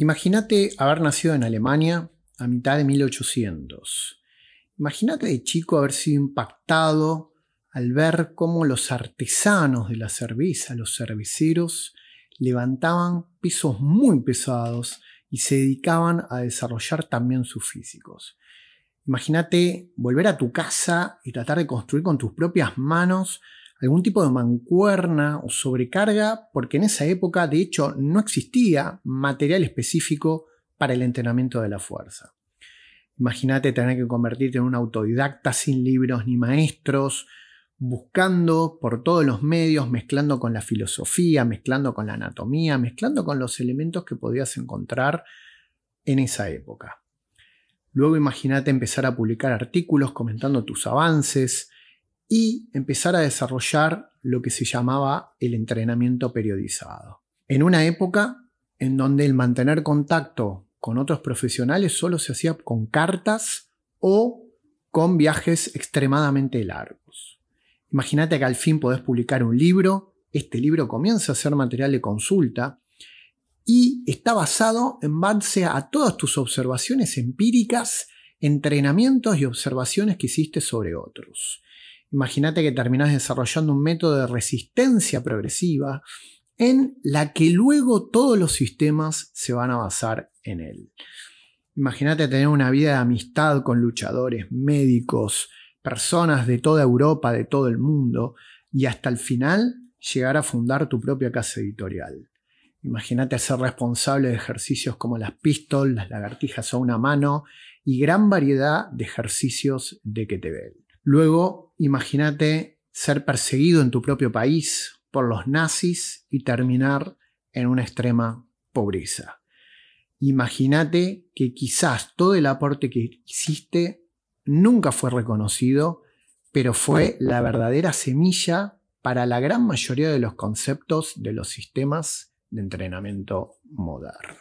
Imagínate haber nacido en Alemania a mitad de 1800. Imagínate de chico haber sido impactado al ver cómo los artesanos de la cerveza, los cerveceros, levantaban pisos muy pesados y se dedicaban a desarrollar también sus físicos. Imagínate volver a tu casa y tratar de construir con tus propias manos algún tipo de mancuerna o sobrecarga, porque en esa época de hecho no existía material específico para el entrenamiento de la fuerza. Imagínate tener que convertirte en un autodidacta sin libros ni maestros, buscando por todos los medios, mezclando con la filosofía, mezclando con la anatomía, mezclando con los elementos que podías encontrar en esa época. Luego imagínate empezar a publicar artículos comentando tus avances, y empezar a desarrollar lo que se llamaba el entrenamiento periodizado. En una época en donde el mantener contacto con otros profesionales solo se hacía con cartas o con viajes extremadamente largos. Imagínate que al fin podés publicar un libro, este libro comienza a ser material de consulta y está basado en base a todas tus observaciones empíricas, entrenamientos y observaciones que hiciste sobre otros. Imagínate que terminás desarrollando un método de resistencia progresiva en la que luego todos los sistemas se van a basar en él. Imagínate tener una vida de amistad con luchadores, médicos, personas de toda Europa, de todo el mundo, y hasta el final llegar a fundar tu propia casa editorial. Imagínate ser responsable de ejercicios como las pistols, las lagartijas a una mano y gran variedad de ejercicios de que te ven. Luego, Imagínate ser perseguido en tu propio país por los nazis y terminar en una extrema pobreza. Imagínate que quizás todo el aporte que hiciste nunca fue reconocido, pero fue la verdadera semilla para la gran mayoría de los conceptos de los sistemas de entrenamiento moderno.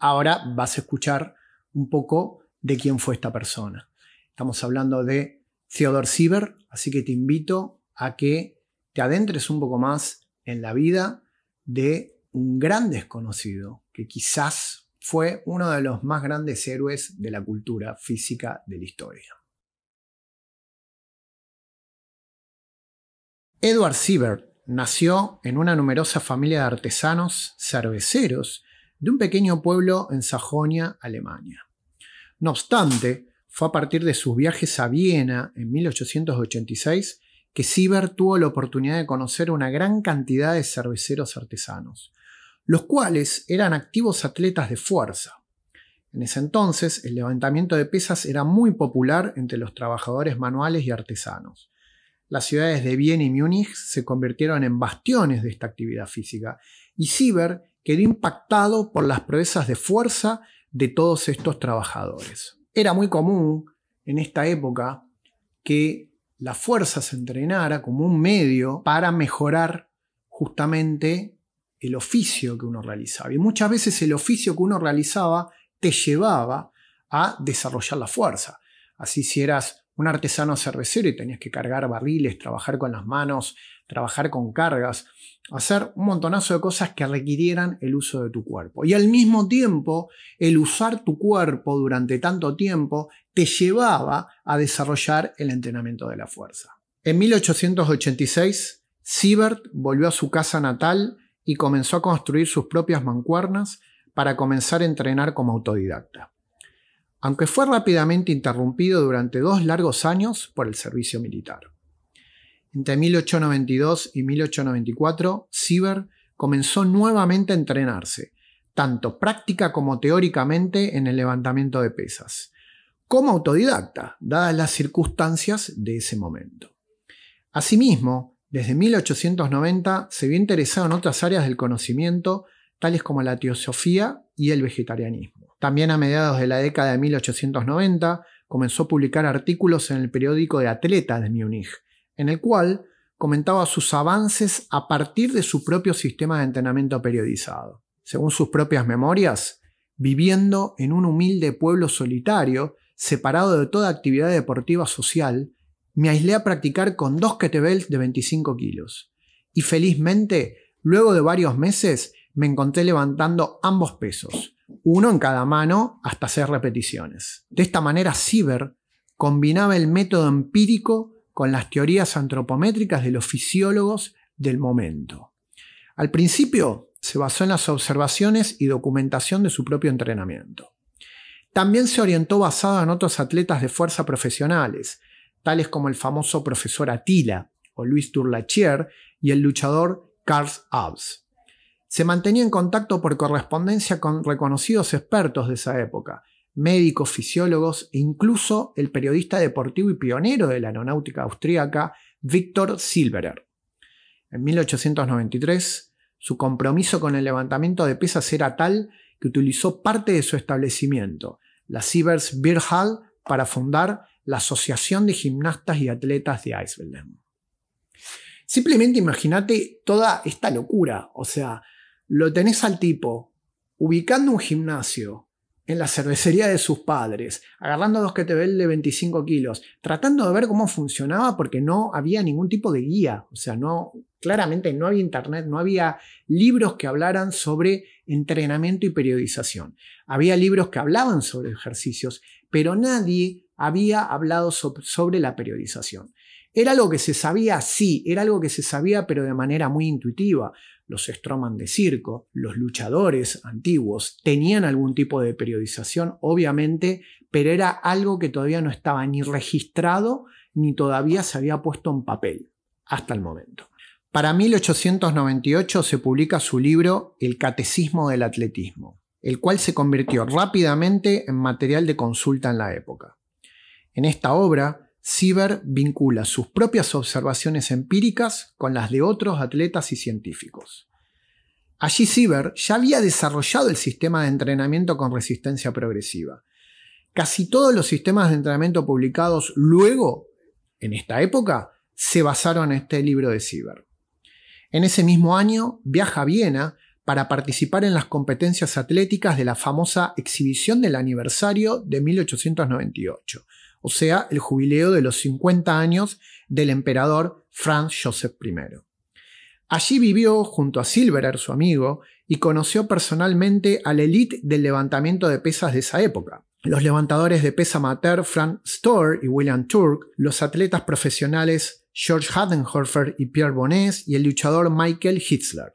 Ahora vas a escuchar un poco de quién fue esta persona. Estamos hablando de Theodore Sieber, así que te invito a que te adentres un poco más en la vida de un gran desconocido que quizás fue uno de los más grandes héroes de la cultura física de la historia. Edward Siebert nació en una numerosa familia de artesanos cerveceros de un pequeño pueblo en Sajonia, Alemania. No obstante, fue a partir de sus viajes a Viena en 1886 que Sieber tuvo la oportunidad de conocer una gran cantidad de cerveceros artesanos, los cuales eran activos atletas de fuerza. En ese entonces, el levantamiento de pesas era muy popular entre los trabajadores manuales y artesanos. Las ciudades de Viena y Múnich se convirtieron en bastiones de esta actividad física, y Sieber quedó impactado por las proezas de fuerza de todos estos trabajadores. Era muy común en esta época que la fuerza se entrenara como un medio para mejorar justamente el oficio que uno realizaba. Y muchas veces el oficio que uno realizaba te llevaba a desarrollar la fuerza. Así si eras un artesano cervecero y tenías que cargar barriles, trabajar con las manos, trabajar con cargas, hacer un montonazo de cosas que requirieran el uso de tu cuerpo. Y al mismo tiempo, el usar tu cuerpo durante tanto tiempo te llevaba a desarrollar el entrenamiento de la fuerza. En 1886, Siebert volvió a su casa natal y comenzó a construir sus propias mancuernas para comenzar a entrenar como autodidacta. Aunque fue rápidamente interrumpido durante dos largos años por el servicio militar. Entre 1892 y 1894, Sieber comenzó nuevamente a entrenarse, tanto práctica como teóricamente en el levantamiento de pesas, como autodidacta, dadas las circunstancias de ese momento. Asimismo, desde 1890 se vio interesado en otras áreas del conocimiento, tales como la teosofía y el vegetarianismo. También a mediados de la década de 1890 comenzó a publicar artículos en el periódico de atletas de Múnich, en el cual comentaba sus avances a partir de su propio sistema de entrenamiento periodizado. Según sus propias memorias, viviendo en un humilde pueblo solitario, separado de toda actividad deportiva social, me aislé a practicar con dos kettlebells de 25 kilos. Y felizmente, luego de varios meses, me encontré levantando ambos pesos, uno en cada mano hasta hacer repeticiones. De esta manera, Ciber combinaba el método empírico con las teorías antropométricas de los fisiólogos del momento. Al principio se basó en las observaciones y documentación de su propio entrenamiento. También se orientó basado en otros atletas de fuerza profesionales, tales como el famoso profesor Attila o Luis Turlachier y el luchador Carl Abs. Se mantenía en contacto por correspondencia con reconocidos expertos de esa época, médicos, fisiólogos e incluso el periodista deportivo y pionero de la aeronáutica austríaca, Víctor Silberer. En 1893, su compromiso con el levantamiento de pesas era tal que utilizó parte de su establecimiento, la Siebers Beer para fundar la Asociación de Gimnastas y Atletas de Iceberg. Simplemente imagínate toda esta locura, o sea, lo tenés al tipo ubicando un gimnasio en la cervecería de sus padres, agarrando dos que de 25 kilos, tratando de ver cómo funcionaba porque no había ningún tipo de guía, o sea, no, claramente no había internet, no había libros que hablaran sobre entrenamiento y periodización. Había libros que hablaban sobre ejercicios, pero nadie había hablado sobre la periodización. Era algo que se sabía sí, era algo que se sabía pero de manera muy intuitiva. Los Stroman de circo, los luchadores antiguos, tenían algún tipo de periodización, obviamente, pero era algo que todavía no estaba ni registrado ni todavía se había puesto en papel, hasta el momento. Para 1898 se publica su libro El Catecismo del Atletismo, el cual se convirtió rápidamente en material de consulta en la época. En esta obra, Sieber vincula sus propias observaciones empíricas con las de otros atletas y científicos. Allí Sieber ya había desarrollado el sistema de entrenamiento con resistencia progresiva. Casi todos los sistemas de entrenamiento publicados luego, en esta época, se basaron en este libro de Sieber. En ese mismo año viaja a Viena para participar en las competencias atléticas de la famosa exhibición del aniversario de 1898 o sea, el jubileo de los 50 años del emperador Franz Joseph I. Allí vivió junto a Silverer, su amigo, y conoció personalmente a la élite del levantamiento de pesas de esa época. Los levantadores de pesa amateur Franz Storr y William Turk, los atletas profesionales George Haddenhofer y Pierre Bonnet y el luchador Michael Hitzler.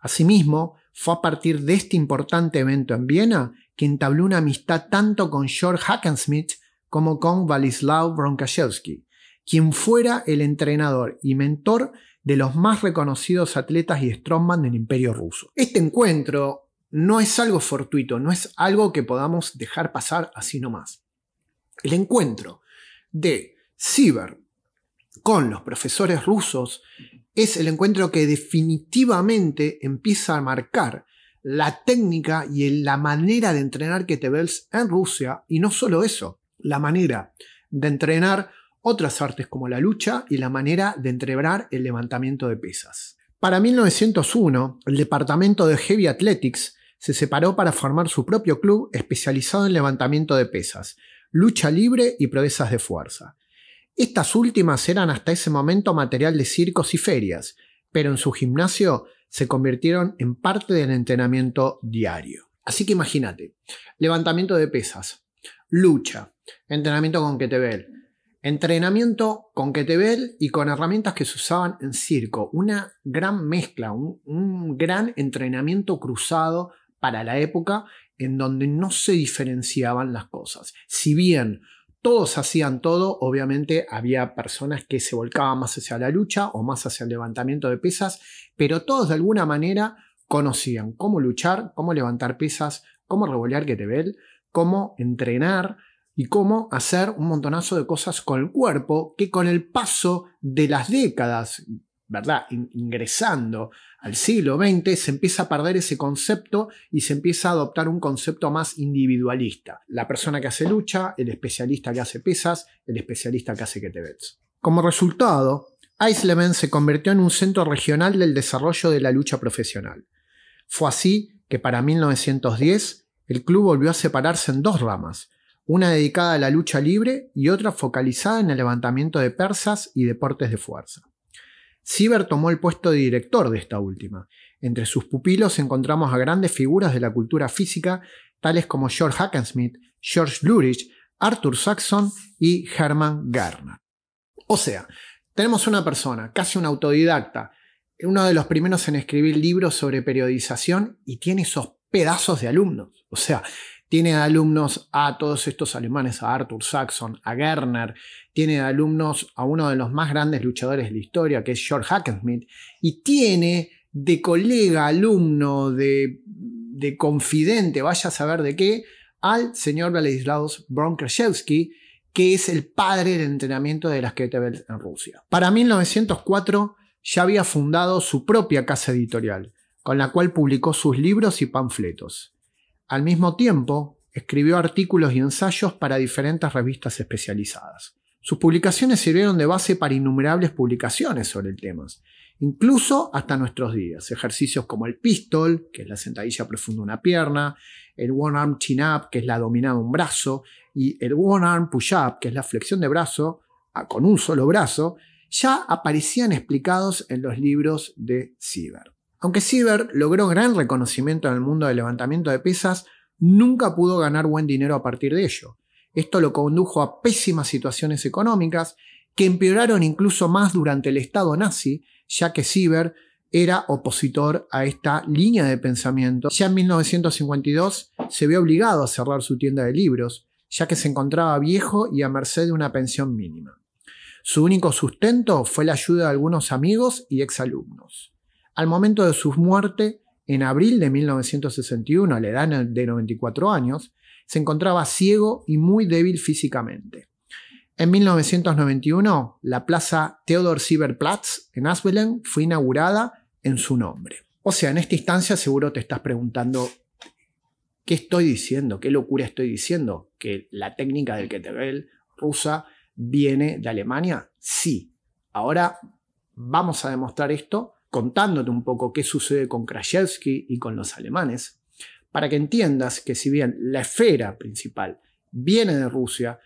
Asimismo, fue a partir de este importante evento en Viena que entabló una amistad tanto con George Hackensmith como con Walislaw Broniszewski, quien fuera el entrenador y mentor de los más reconocidos atletas y strongman del Imperio Ruso. Este encuentro no es algo fortuito, no es algo que podamos dejar pasar así nomás. El encuentro de Ciber con los profesores rusos es el encuentro que definitivamente empieza a marcar la técnica y la manera de entrenar que te ves en Rusia, y no solo eso, la manera de entrenar otras artes como la lucha y la manera de entrebrar el levantamiento de pesas. Para 1901, el departamento de Heavy Athletics se separó para formar su propio club especializado en levantamiento de pesas, lucha libre y proezas de fuerza. Estas últimas eran hasta ese momento material de circos y ferias, pero en su gimnasio se convirtieron en parte del entrenamiento diario. Así que imagínate, levantamiento de pesas, lucha, Entrenamiento con kettlebell. Entrenamiento con kettlebell y con herramientas que se usaban en circo. Una gran mezcla, un, gran entrenamiento cruzado para la época en donde no se diferenciaban las cosas. Si bien todos hacían todo, obviamente había personas que se volcaban más hacia la lucha o más hacia el levantamiento de pesas, pero todos de alguna manera conocían cómo luchar, cómo levantar pesas, cómo revolear kettlebell, cómo entrenar, y cómo hacer un montonazo de cosas con el cuerpo que con el paso de las décadas, ¿verdad? Ingresando al siglo XX se empieza a perder ese concepto y se empieza a adoptar un concepto más individualista. La persona que hace lucha, el especialista que hace pesas, el especialista que hace que Como resultado, Eisleben se convirtió en un centro regional del desarrollo de la lucha profesional. Fue así que para 1910 el club volvió a separarse en dos ramas, una dedicada a la lucha libre y otra focalizada en el levantamiento de persas y deportes de fuerza. Sieber tomó el puesto de director de esta última. Entre sus pupilos encontramos a grandes figuras de la cultura física, tales como George Hackensmith, George Lurich, Arthur Saxon y Hermann Garner. O sea, tenemos una persona, casi un autodidacta, uno de los primeros en escribir libros sobre periodización y tiene esos pedazos de alumnos. O sea, tiene alumnos a todos estos alemanes, a Arthur Saxon, a Gerner, tiene alumnos a uno de los más grandes luchadores de la historia, que es George Hackensmith, y tiene de colega, alumno, de, confidente, vaya a saber de qué, al señor Vladislav Bronkershevsky, que es el padre del entrenamiento de las kettlebells en Rusia. Para 1904 ya había fundado su propia casa editorial, con la cual publicó sus libros y panfletos. Al mismo tiempo, escribió artículos y ensayos para diferentes revistas especializadas. Sus publicaciones sirvieron de base para innumerables publicaciones sobre el tema, incluso hasta nuestros días. Ejercicios como el pistol, que es la sentadilla profunda de una pierna, el one arm chin up, que es la dominada de un brazo, y el one arm push up, que es la flexión de brazo con un solo brazo, ya aparecían explicados en los libros de Sieber. Aunque Sieber logró gran reconocimiento en el mundo del levantamiento de pesas, nunca pudo ganar buen dinero a partir de ello. Esto lo condujo a pésimas situaciones económicas que empeoraron incluso más durante el Estado nazi, ya que Sieber era opositor a esta línea de pensamiento. Ya en 1952 se vio obligado a cerrar su tienda de libros, ya que se encontraba viejo y a merced de una pensión mínima. Su único sustento fue la ayuda de algunos amigos y exalumnos al momento de su muerte, en abril de 1961, a la edad de 94 años, se encontraba ciego y muy débil físicamente. En 1991, la plaza Theodor Sieberplatz en Asbelen fue inaugurada en su nombre. O sea, en esta instancia seguro te estás preguntando, ¿qué estoy diciendo? ¿Qué locura estoy diciendo? ¿Que la técnica del Ketebel rusa viene de Alemania? Sí. Ahora vamos a demostrar esto contándote un poco qué sucede con Kraszewski y con los alemanes, para que entiendas que si bien la esfera principal viene de Rusia,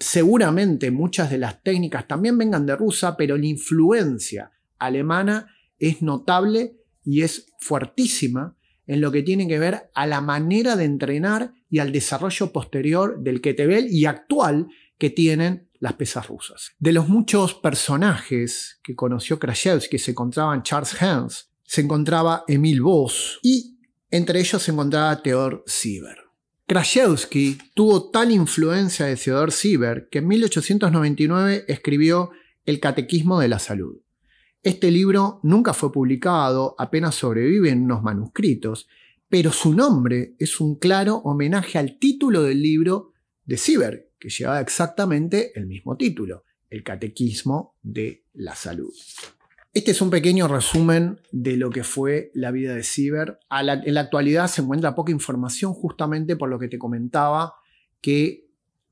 seguramente muchas de las técnicas también vengan de Rusia, pero la influencia alemana es notable y es fuertísima en lo que tiene que ver a la manera de entrenar y al desarrollo posterior del Ketebel y actual que tienen las pesas rusas. De los muchos personajes que conoció Krajewski, se encontraban Charles Hans, se encontraba Emil Voss y entre ellos se encontraba Theodor Sieber. Krajewski tuvo tal influencia de Theodor Sieber que en 1899 escribió El Catequismo de la Salud. Este libro nunca fue publicado, apenas sobreviven unos manuscritos, pero su nombre es un claro homenaje al título del libro de Sieber, que llevaba exactamente el mismo título, El Catequismo de la Salud. Este es un pequeño resumen de lo que fue la vida de Ciber. en la actualidad se encuentra poca información justamente por lo que te comentaba que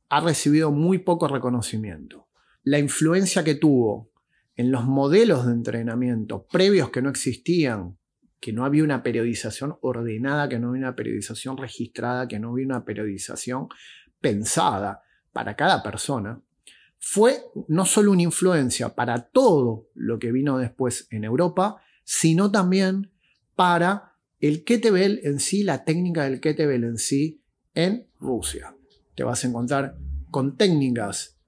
ha recibido muy poco reconocimiento. La influencia que tuvo en los modelos de entrenamiento previos que no existían, que no había una periodización ordenada, que no había una periodización registrada, que no había una periodización pensada, para cada persona, fue no solo una influencia para todo lo que vino después en Europa, sino también para el ketebel en sí, la técnica del ketebel en sí en Rusia. Te vas a encontrar con técnicas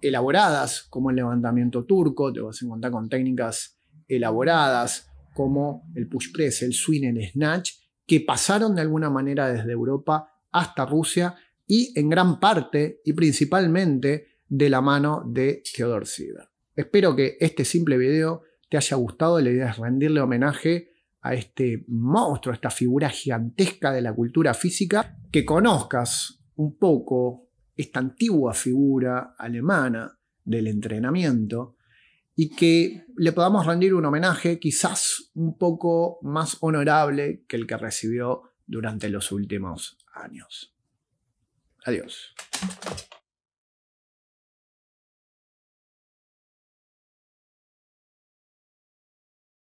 elaboradas como el levantamiento turco, te vas a encontrar con técnicas elaboradas como el push press, el swing, el snatch, que pasaron de alguna manera desde Europa hasta Rusia y en gran parte y principalmente de la mano de Theodor Sieber. Espero que este simple video te haya gustado. La idea es rendirle homenaje a este monstruo, a esta figura gigantesca de la cultura física, que conozcas un poco esta antigua figura alemana del entrenamiento y que le podamos rendir un homenaje quizás un poco más honorable que el que recibió durante los últimos años. Adiós.